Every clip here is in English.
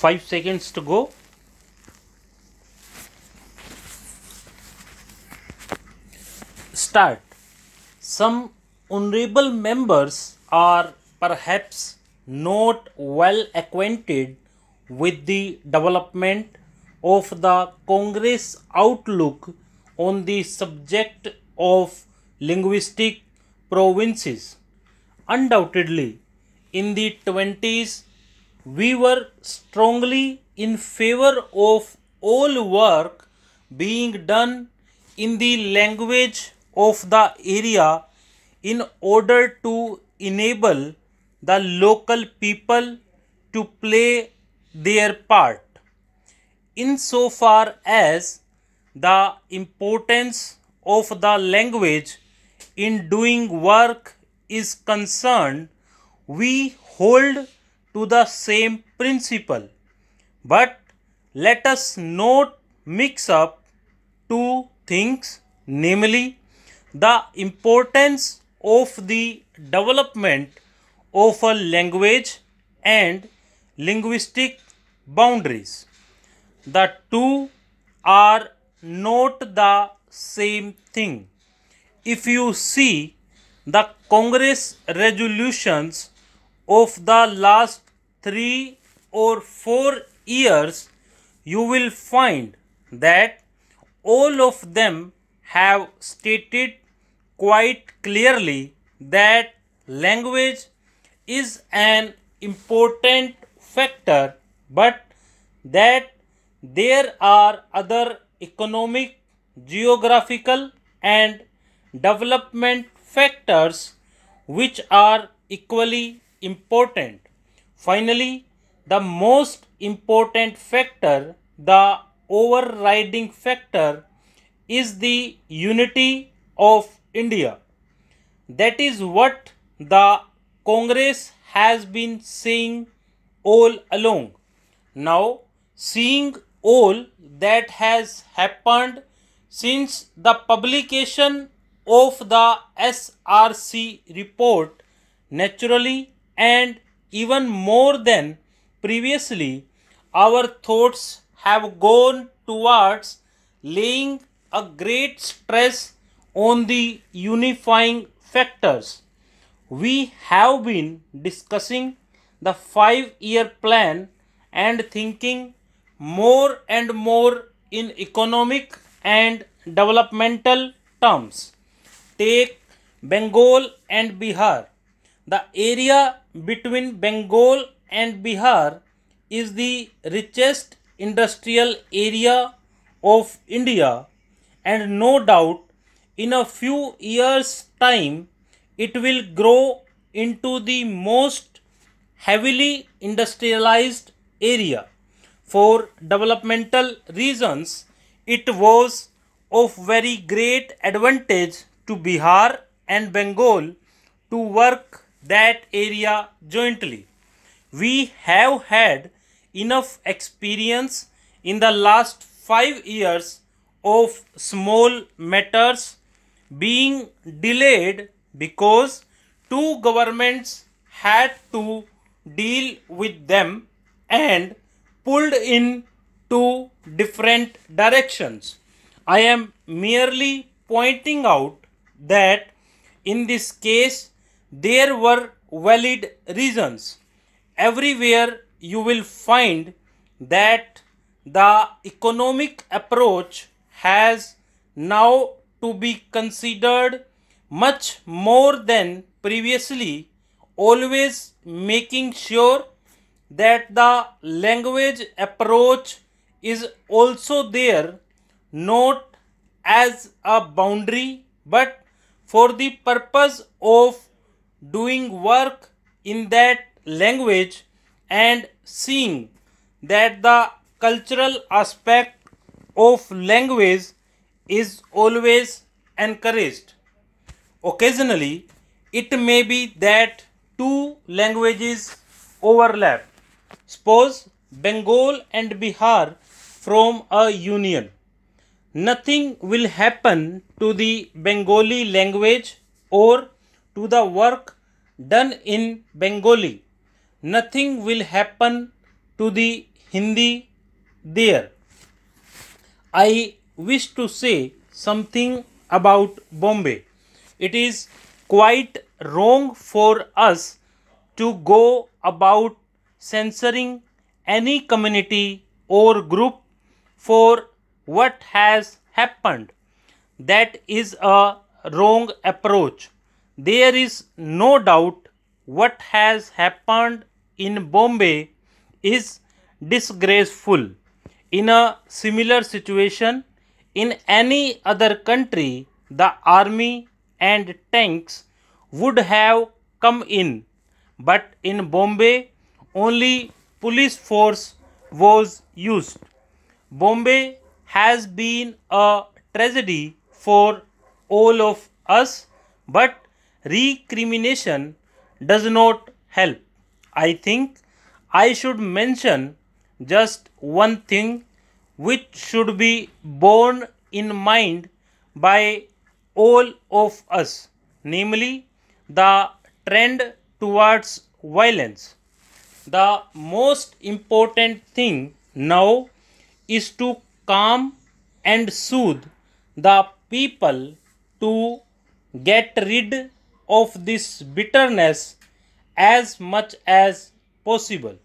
5 seconds to go start some honorable members are perhaps not well acquainted with the development of the Congress outlook on the subject of linguistic provinces. Undoubtedly, in the 20s we were strongly in favor of all work being done in the language of the area in order to enable the local people to play their part insofar as the importance of the language in doing work is concerned we hold to the same principle. But let us not mix up two things, namely the importance of the development of a language and linguistic boundaries. The two are not the same thing. If you see the Congress resolutions of the last 3 or 4 years, you will find that all of them have stated quite clearly that language is an important factor, but that there are other economic, geographical, and development factors which are equally important. Finally, the most important factor, the overriding factor is the unity of India. That is what the Congress has been saying all along. Now, seeing all that has happened since the publication of the SRC report, naturally and even more than previously, our thoughts have gone towards laying a great stress on the unifying factors. We have been discussing the five year plan and thinking more and more in economic and developmental terms. Take Bengal and Bihar. The area between Bengal and Bihar is the richest industrial area of India and no doubt in a few years time it will grow into the most heavily industrialized area. For developmental reasons, it was of very great advantage to Bihar and Bengal to work that area jointly. We have had enough experience in the last five years of small matters being delayed because two governments had to deal with them and pulled in two different directions. I am merely pointing out that in this case there were valid reasons. Everywhere you will find that the economic approach has now to be considered much more than previously, always making sure that the language approach is also there, not as a boundary but for the purpose of doing work in that language and seeing that the cultural aspect of language is always encouraged. Occasionally, it may be that two languages overlap. Suppose Bengal and Bihar from a union. Nothing will happen to the Bengali language or to the work done in Bengali, nothing will happen to the Hindi there. I wish to say something about Bombay. It is quite wrong for us to go about censoring any community or group for what has happened. That is a wrong approach. There is no doubt what has happened in Bombay is disgraceful. In a similar situation, in any other country, the army and tanks would have come in. But in Bombay, only police force was used. Bombay has been a tragedy for all of us, but recrimination does not help. I think I should mention just one thing which should be borne in mind by all of us, namely the trend towards violence. The most important thing now is to calm and soothe the people to get rid of this bitterness as much as possible.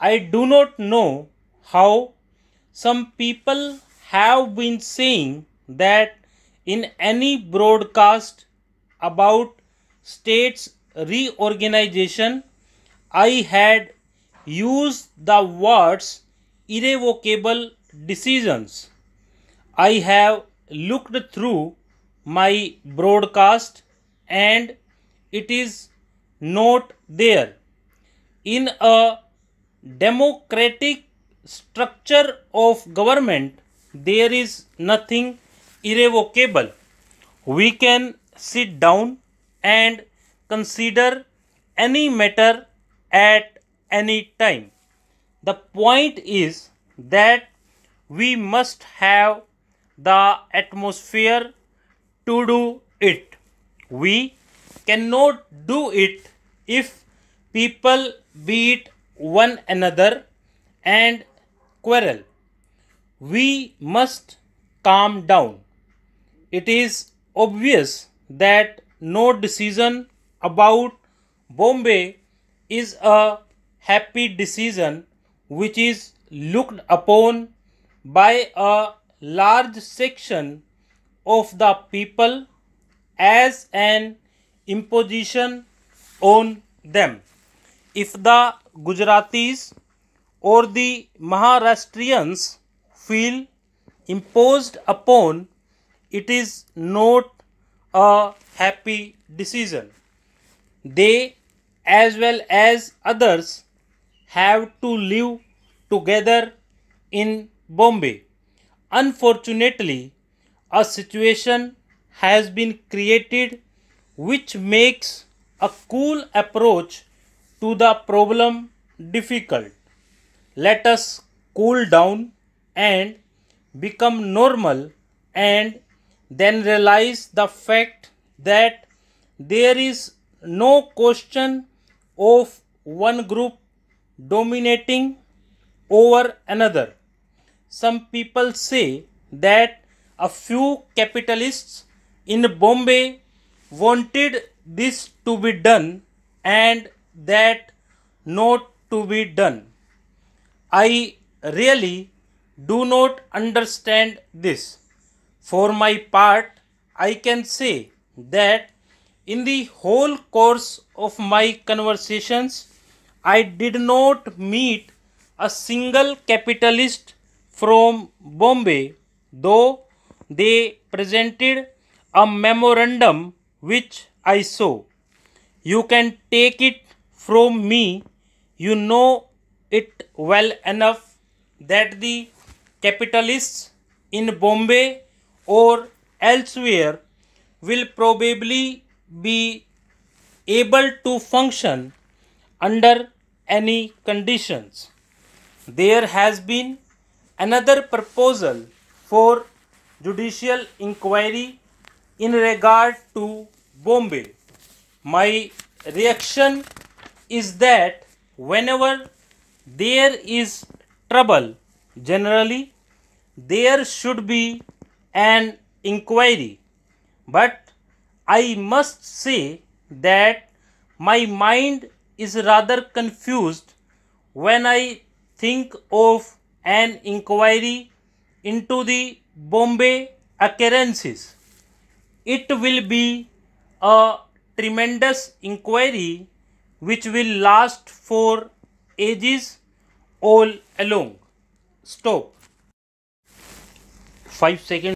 I do not know how some people have been saying that in any broadcast about states reorganization, I had used the words irrevocable decisions. I have looked through my broadcast and it is not there. In a democratic structure of government, there is nothing irrevocable. We can sit down and consider any matter at any time. The point is that we must have the atmosphere to do it. We cannot do it if people beat one another and quarrel. We must calm down. It is obvious that no decision about Bombay is a happy decision which is looked upon by a large section of the people as an imposition on them. If the Gujaratis or the Maharashtrians feel imposed upon, it is not a happy decision. They, as well as others, have to live together in Bombay. Unfortunately, a situation has been created which makes a cool approach to the problem difficult. Let us cool down and become normal and then realize the fact that there is no question of one group dominating over another. Some people say that a few capitalists in Bombay wanted this to be done and that not to be done. I really do not understand this. For my part, I can say that in the whole course of my conversations, I did not meet a single capitalist from Bombay, though they presented a memorandum which I saw. You can take it from me. You know it well enough that the capitalists in Bombay or elsewhere will probably be able to function under any conditions. There has been another proposal for judicial inquiry in regard to Bombay. My reaction is that whenever there is trouble, generally there should be an inquiry. But I must say that my mind is rather confused when I think of an inquiry into the Bombay occurrences it will be a tremendous inquiry which will last for ages all along. Stop. 5 seconds.